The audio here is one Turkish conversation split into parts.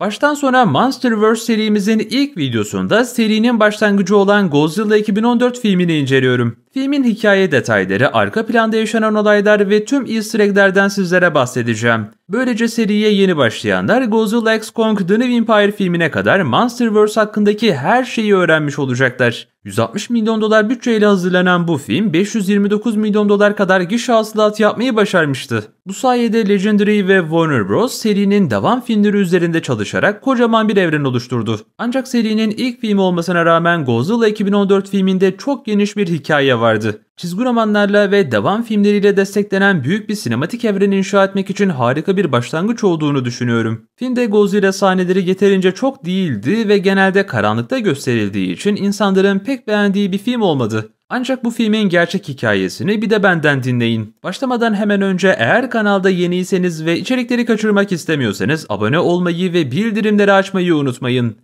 Baştan sona Monsterverse serimizin ilk videosunda serinin başlangıcı olan Godzilla 2014 filmini inceliyorum. Filmin hikaye detayları, arka planda yaşanan olaylar ve tüm easter egg'lerden sizlere bahsedeceğim. Böylece seriye yeni başlayanlar Godzilla X Kong The New Empire filmine kadar Monsterverse hakkındaki her şeyi öğrenmiş olacaklar. 160 milyon dolar bütçeyle hazırlanan bu film 529 milyon dolar kadar gişe hasılat yapmayı başarmıştı. Bu sayede Legendary ve Warner Bros. serinin devam filmleri üzerinde çalışarak kocaman bir evren oluşturdu. Ancak serinin ilk filmi olmasına rağmen Godzilla 2014 filminde çok geniş bir hikaye var vardı. Çizgi romanlarla ve devam filmleriyle desteklenen büyük bir sinematik evreni inşa etmek için harika bir başlangıç olduğunu düşünüyorum. Filmde Godzilla sahneleri yeterince çok değildi ve genelde karanlıkta gösterildiği için insanların pek beğendiği bir film olmadı. Ancak bu filmin gerçek hikayesini bir de benden dinleyin. Başlamadan hemen önce eğer kanalda yeniyseniz ve içerikleri kaçırmak istemiyorsanız abone olmayı ve bildirimleri açmayı unutmayın.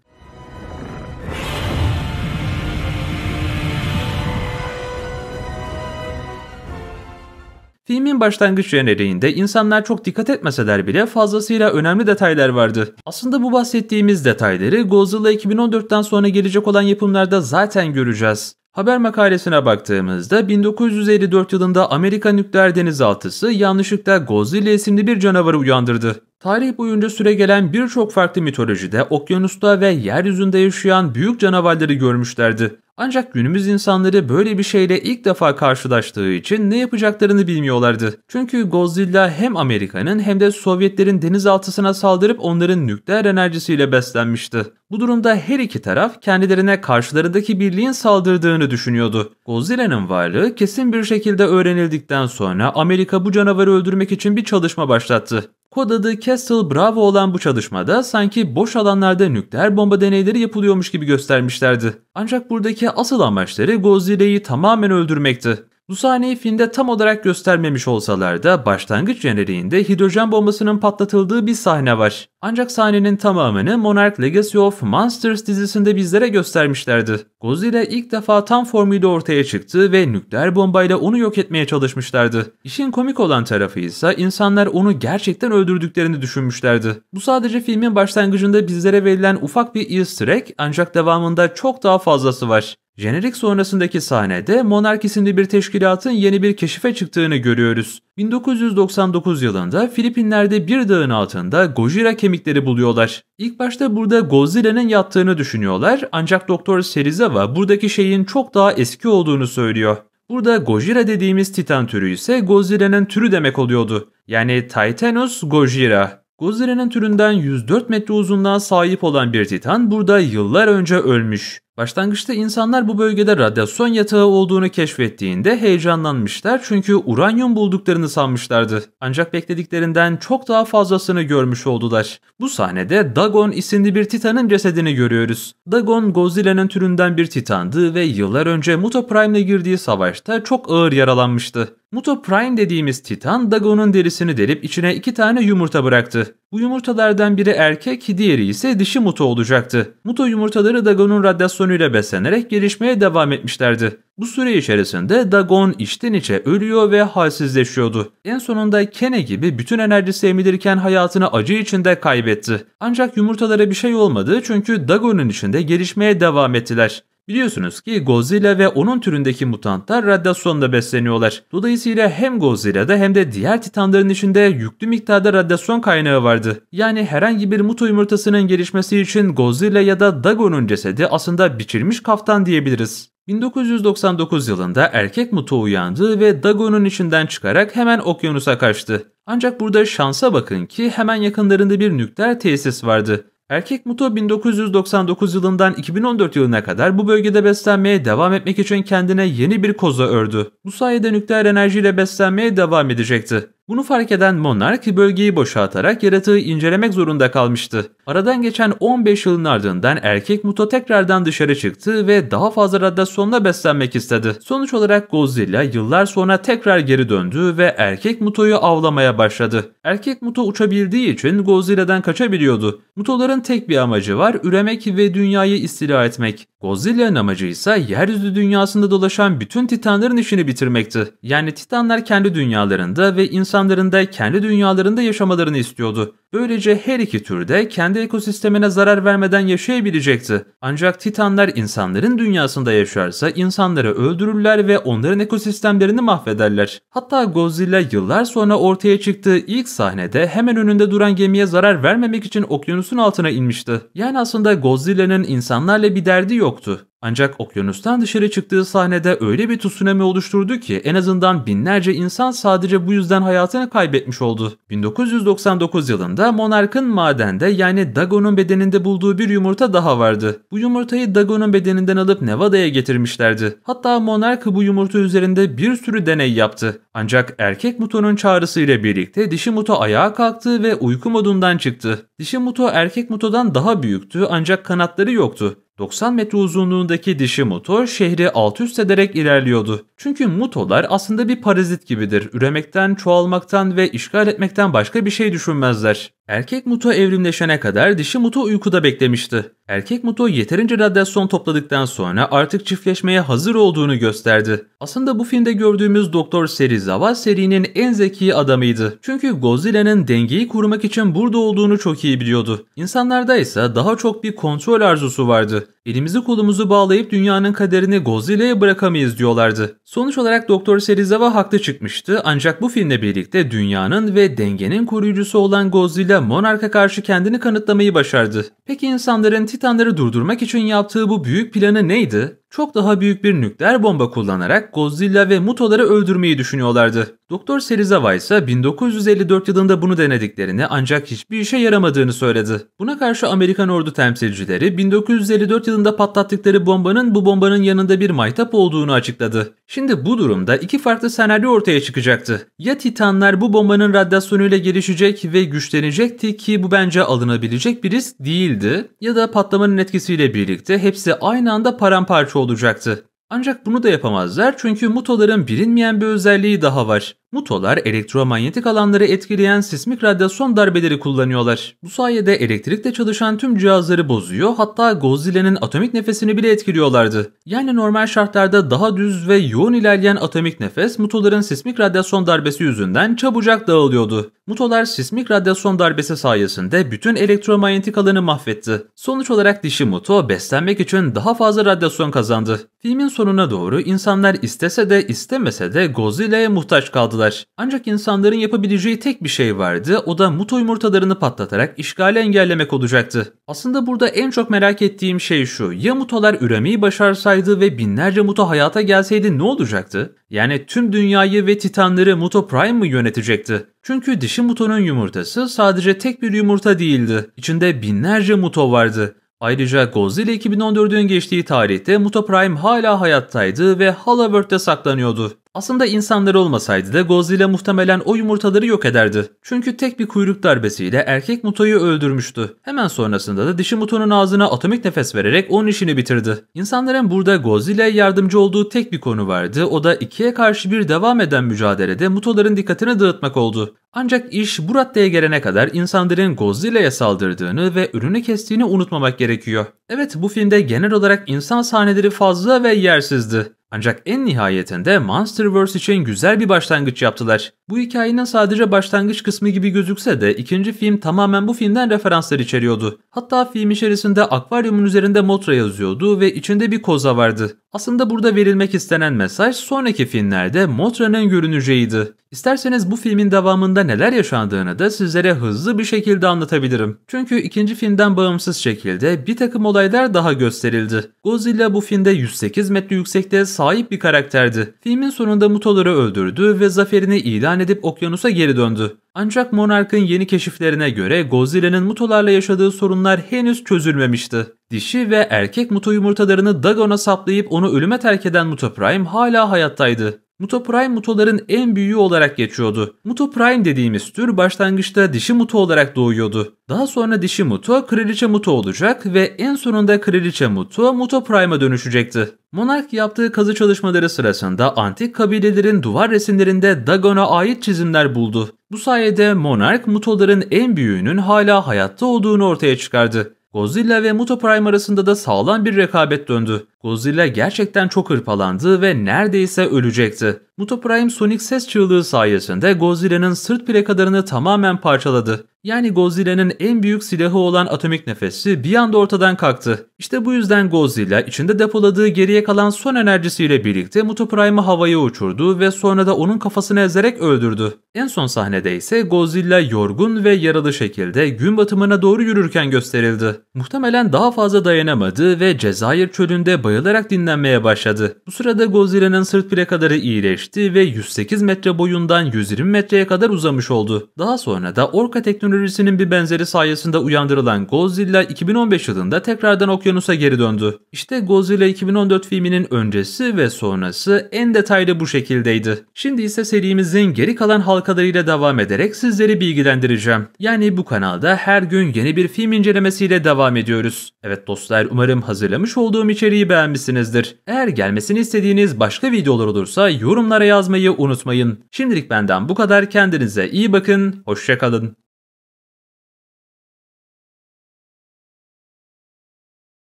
Filmin başlangıç jeneriğinde insanlar çok dikkat etmeseler bile fazlasıyla önemli detaylar vardı. Aslında bu bahsettiğimiz detayları Godzilla 2014'ten sonra gelecek olan yapımlarda zaten göreceğiz. Haber makalesine baktığımızda 1954 yılında Amerika nükleer denizaltısı yanlışlıkla Godzilla isimli bir canavarı uyandırdı. Tarih boyunca süregelen birçok farklı mitolojide okyanusta ve yeryüzünde yaşayan büyük canavarları görmüşlerdi. Ancak günümüz insanları böyle bir şeyle ilk defa karşılaştığı için ne yapacaklarını bilmiyorlardı. Çünkü Godzilla hem Amerika'nın hem de Sovyetlerin denizaltısına saldırıp onların nükleer enerjisiyle beslenmişti. Bu durumda her iki taraf kendilerine karşılarındaki birliğin saldırdığını düşünüyordu. Godzilla'nın varlığı kesin bir şekilde öğrenildikten sonra Amerika bu canavarı öldürmek için bir çalışma başlattı. Kod adı Castle Bravo olan bu çalışmada sanki boş alanlarda nükleer bomba deneyleri yapılıyormuş gibi göstermişlerdi. Ancak buradaki asıl amaçları Godzilla'yı tamamen öldürmekti. Bu sahneyi filmde tam olarak göstermemiş olsalar da başlangıç jeneriğinde hidrojen bombasının patlatıldığı bir sahne var. Ancak sahnenin tamamını Monarch Legacy of Monsters dizisinde bizlere göstermişlerdi. Godzilla ilk defa tam formuyla ortaya çıktı ve nükleer bombayla onu yok etmeye çalışmışlardı. İşin komik olan tarafı ise insanlar onu gerçekten öldürdüklerini düşünmüşlerdi. Bu sadece filmin başlangıcında bizlere verilen ufak bir easter egg ancak devamında çok daha fazlası var. Jenerik sonrasındaki sahnede Monarch isimli bir teşkilatın yeni bir keşife çıktığını görüyoruz. 1999 yılında Filipinler'de bir dağın altında Gojira kemikleri buluyorlar. İlk başta burada Godzilla'nın yattığını düşünüyorlar ancak Doktor Serizawa buradaki şeyin çok daha eski olduğunu söylüyor. Burada Gojira dediğimiz titan türü ise Godzilla'nın türü demek oluyordu. Yani Titanus Gojira. Godzilla'nın türünden 104 metre uzunluğa sahip olan bir titan burada yıllar önce ölmüş. Başlangıçta insanlar bu bölgede radyasyon yatağı olduğunu keşfettiğinde heyecanlanmışlar çünkü uranyum bulduklarını sanmışlardı. Ancak beklediklerinden çok daha fazlasını görmüş oldular. Bu sahnede Dagon isimli bir titanın cesedini görüyoruz. Dagon Godzilla'nın türünden bir titandı ve yıllar önce Muto Prime'le girdiği savaşta çok ağır yaralanmıştı. Muto Prime dediğimiz titan Dagon'un derisini delip içine iki tane yumurta bıraktı. Bu yumurtalardan biri erkek, diğeri ise dişi muto olacaktı. Muto yumurtaları Dagon'un radyasyonuyla beslenerek gelişmeye devam etmişlerdi. Bu süre içerisinde Dagon içten içe ölüyor ve halsizleşiyordu. En sonunda Kene gibi bütün enerjisi emilirken hayatını acı içinde kaybetti. Ancak yumurtalara bir şey olmadı çünkü Dagon'un içinde gelişmeye devam ettiler. Biliyorsunuz ki Godzilla ve onun türündeki mutantlar radyasyonla besleniyorlar. Dolayısıyla hem Godzilla'da hem de diğer titanların içinde yüklü miktarda radyasyon kaynağı vardı. Yani herhangi bir mutu yumurtasının gelişmesi için Godzilla ya da Dagon'un cesedi aslında biçilmiş kaftan diyebiliriz. 1999 yılında erkek mutu uyandı ve Dagon'un içinden çıkarak hemen okyanusa kaçtı. Ancak burada şansa bakın ki hemen yakınlarında bir nükleer tesis vardı. Erkek Muto 1999 yılından 2014 yılına kadar bu bölgede beslenmeye devam etmek için kendine yeni bir koza ördü. Bu sayede nükleer enerjiyle beslenmeye devam edecekti. Bunu fark eden Monark bölgeyi boşaltarak yaratığı incelemek zorunda kalmıştı. Aradan geçen 15 yılın ardından erkek muto tekrardan dışarı çıktı ve daha fazla radyasyonla beslenmek istedi. Sonuç olarak Godzilla yıllar sonra tekrar geri döndü ve erkek mutoyu avlamaya başladı. Erkek muto uçabildiği için Godzilla'dan kaçabiliyordu. Mutoların tek bir amacı var üremek ve dünyayı istila etmek. Godzilla'nın amacı ise yeryüzü dünyasında dolaşan bütün titanların işini bitirmekti. Yani titanlar kendi dünyalarında ve insan insanların da kendi dünyalarında yaşamalarını istiyordu. Böylece her iki türde kendi ekosistemine zarar vermeden yaşayabilecekti. Ancak Titanlar insanların dünyasında yaşarsa insanları öldürürler ve onların ekosistemlerini mahvederler. Hatta Godzilla yıllar sonra ortaya çıktığı ilk sahnede hemen önünde duran gemiye zarar vermemek için okyanusun altına inmişti. Yani aslında Godzilla'nın insanlarla bir derdi yoktu. Ancak okyanustan dışarı çıktığı sahnede öyle bir tsunami oluşturdu ki en azından binlerce insan sadece bu yüzden hayatını kaybetmiş oldu. 1999 yılında sırada monarkın madende yani Dagon'un bedeninde bulduğu bir yumurta daha vardı. Bu yumurtayı Dagon'un bedeninden alıp Nevada'ya getirmişlerdi. Hatta monark bu yumurta üzerinde bir sürü deney yaptı. Ancak erkek mutonun çağrısıyla birlikte dişi muto ayağa kalktı ve uyku modundan çıktı. Dişi muto erkek mutodan daha büyüktü ancak kanatları yoktu. 90 metre uzunluğundaki dişi muto şehri alt üst ederek ilerliyordu. Çünkü mutolar aslında bir parazit gibidir. Üremekten, çoğalmaktan ve işgal etmekten başka bir şey düşünmezler. Erkek muto evrimleşene kadar dişi muto uykuda beklemişti. Erkek muto yeterince radyasyon topladıktan sonra artık çiftleşmeye hazır olduğunu gösterdi. Aslında bu filmde gördüğümüz Doktor seri Serizawa serinin en zeki adamıydı. Çünkü Godzilla'nın dengeyi kurmak için burada olduğunu çok iyi biliyordu. İnsanlarda ise daha çok bir kontrol arzusu vardı. Elimizi kolumuzu bağlayıp dünyanın kaderini Godzilla'ya bırakamayız diyorlardı. Sonuç olarak Doktor Serizawa haklı çıkmıştı ancak bu filmle birlikte dünyanın ve dengenin koruyucusu olan Godzilla Monark'a karşı kendini kanıtlamayı başardı. Peki insanların Titanları durdurmak için yaptığı bu büyük planı neydi? Çok daha büyük bir nükleer bomba kullanarak Godzilla ve Muto'ları öldürmeyi düşünüyorlardı. Doktor Serizawa ise 1954 yılında bunu denediklerini ancak hiçbir işe yaramadığını söyledi. Buna karşı Amerikan ordu temsilcileri 1954 yılında patlattıkları bombanın bu bombanın yanında bir maytap olduğunu açıkladı. Şimdi bu durumda iki farklı senaryo ortaya çıkacaktı. Ya Titanlar bu bombanın radyasyonuyla gelişecek ve güçlenecekti ki bu bence alınabilecek bir risk değildi ya da patlamanın etkisiyle birlikte hepsi aynı anda paramparça olacaktı. Ancak bunu da yapamazlar çünkü mutoların bilinmeyen bir özelliği daha var. Mutolar elektromanyetik alanları etkileyen sismik radyasyon darbeleri kullanıyorlar. Bu sayede elektrikte çalışan tüm cihazları bozuyor hatta Godzilla'nın atomik nefesini bile etkiliyorlardı. Yani normal şartlarda daha düz ve yoğun ilerleyen atomik nefes mutoların sismik radyasyon darbesi yüzünden çabucak dağılıyordu. Mutolar sismik radyasyon darbesi sayesinde bütün elektromanyetik alanı mahvetti. Sonuç olarak dişi muto beslenmek için daha fazla radyasyon kazandı. Filmin sonuna doğru insanlar istese de istemese de Godzilla'ya muhtaç kaldılar başladılar. Ancak insanların yapabileceği tek bir şey vardı o da muto yumurtalarını patlatarak işgali engellemek olacaktı. Aslında burada en çok merak ettiğim şey şu ya mutolar üremeyi başarsaydı ve binlerce muto hayata gelseydi ne olacaktı? Yani tüm dünyayı ve titanları Muto Prime mı yönetecekti? Çünkü dişi Muto'nun yumurtası sadece tek bir yumurta değildi. İçinde binlerce Muto vardı. Ayrıca Godzilla 2014'ün geçtiği tarihte Muto Prime hala hayattaydı ve Hollowworth'te saklanıyordu. Aslında insanlar olmasaydı da Godzilla muhtemelen o yumurtaları yok ederdi. Çünkü tek bir kuyruk darbesiyle erkek Muto'yu öldürmüştü. Hemen sonrasında da dişi Muto'nun ağzına atomik nefes vererek onun işini bitirdi. İnsanların burada Godzilla'ya yardımcı olduğu tek bir konu vardı. O da ikiye karşı bir devam eden mücadelede Muto'ların dikkatini dağıtmak oldu. Ancak iş bu raddeye gelene kadar insanların Godzilla'ya saldırdığını ve ürünü kestiğini unutmamak gerekiyor. Evet bu filmde genel olarak insan sahneleri fazla ve yersizdi. Ancak en nihayetinde Monsterverse için güzel bir başlangıç yaptılar. Bu hikayenin sadece başlangıç kısmı gibi gözükse de ikinci film tamamen bu filmden referanslar içeriyordu. Hatta film içerisinde akvaryumun üzerinde Motra yazıyordu ve içinde bir koza vardı. Aslında burada verilmek istenen mesaj sonraki filmlerde Motra'nın görüneceğiydi. İsterseniz bu filmin devamında neler yaşandığını da sizlere hızlı bir şekilde anlatabilirim. Çünkü ikinci filmden bağımsız şekilde bir takım olaylar daha gösterildi. Godzilla bu filmde 108 metre yüksekliğe sahip bir karakterdi. Filmin sonunda Mutoları öldürdü ve zaferini ilan ilan edip okyanusa geri döndü. Ancak monarkın yeni keşiflerine göre Godzilla'nın mutolarla yaşadığı sorunlar henüz çözülmemişti. Dişi ve erkek muto yumurtalarını Dagon'a saplayıp onu ölüme terk eden Muto Prime hala hayattaydı. Muto Prime mutoların en büyüğü olarak geçiyordu. Muto Prime dediğimiz tür başlangıçta dişi muto olarak doğuyordu. Daha sonra dişi muto kraliçe muto olacak ve en sonunda kraliçe muto muto Prime'a dönüşecekti. Monark yaptığı kazı çalışmaları sırasında antik kabilelerin duvar resimlerinde Dagon'a ait çizimler buldu. Bu sayede monark mutoların en büyüğünün hala hayatta olduğunu ortaya çıkardı. Godzilla ve Mutoprime arasında da sağlam bir rekabet döndü. Godzilla gerçekten çok hırpalandı ve neredeyse ölecekti. Mutoprime sonik ses çığlığı sayesinde Godzilla'nın sırt plakalarını tamamen parçaladı. Yani Godzilla'nın en büyük silahı olan atomik nefesi bir anda ortadan kalktı. İşte bu yüzden Godzilla içinde depoladığı geriye kalan son enerjisiyle birlikte Mutoprime'ı havaya uçurdu ve sonra da onun kafasını ezerek öldürdü. En son sahnede ise Godzilla yorgun ve yaralı şekilde gün batımına doğru yürürken gösterildi. Muhtemelen daha fazla dayanamadı ve Cezayir çölünde bayılarak dinlenmeye başladı. Bu sırada Godzilla'nın sırt plakaları iyileşti ve 108 metre boyundan 120 metreye kadar uzamış oldu. Daha sonra da Orca teknolojisi teknolojisinin bir benzeri sayesinde uyandırılan Godzilla 2015 yılında tekrardan okyanusa geri döndü. İşte Godzilla 2014 filminin öncesi ve sonrası en detaylı bu şekildeydi. Şimdi ise serimizin geri kalan halkalarıyla devam ederek sizleri bilgilendireceğim. Yani bu kanalda her gün yeni bir film incelemesiyle devam ediyoruz. Evet dostlar umarım hazırlamış olduğum içeriği beğenmişsinizdir. Eğer gelmesini istediğiniz başka videolar olursa yorumlara yazmayı unutmayın. Şimdilik benden bu kadar kendinize iyi bakın, hoşçakalın.